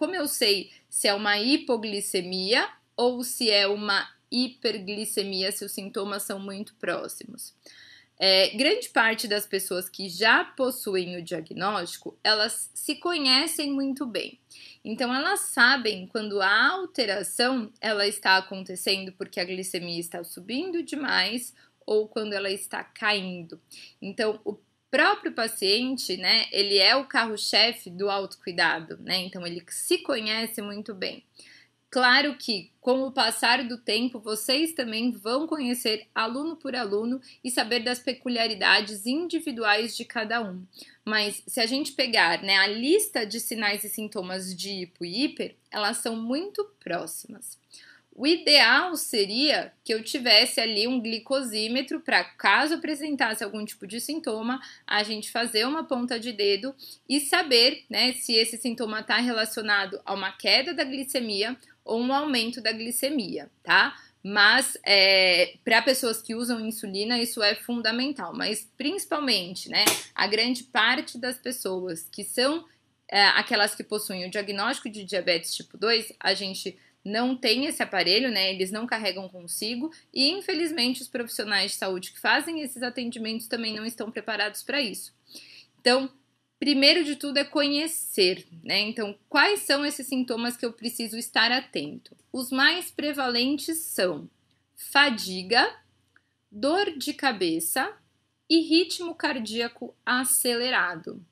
como eu sei se é uma hipoglicemia ou se é uma hiperglicemia, se os sintomas são muito próximos? É, grande parte das pessoas que já possuem o diagnóstico, elas se conhecem muito bem. Então, elas sabem quando a alteração ela está acontecendo porque a glicemia está subindo demais ou quando ela está caindo. Então, o próprio paciente, né, ele é o carro-chefe do autocuidado, né? Então ele se conhece muito bem. Claro que, com o passar do tempo, vocês também vão conhecer aluno por aluno e saber das peculiaridades individuais de cada um. Mas se a gente pegar né, a lista de sinais e sintomas de hipo e hiper, elas são muito próximas. O ideal seria que eu tivesse ali um glicosímetro para caso apresentasse algum tipo de sintoma, a gente fazer uma ponta de dedo e saber né, se esse sintoma está relacionado a uma queda da glicemia ou um aumento da glicemia, tá? Mas é, para pessoas que usam insulina, isso é fundamental. Mas principalmente, né, a grande parte das pessoas que são é, aquelas que possuem o diagnóstico de diabetes tipo 2, a gente não têm esse aparelho, né? Eles não carregam consigo e, infelizmente, os profissionais de saúde que fazem esses atendimentos também não estão preparados para isso. Então, primeiro de tudo é conhecer, né? Então, quais são esses sintomas que eu preciso estar atento? Os mais prevalentes são fadiga, dor de cabeça e ritmo cardíaco acelerado.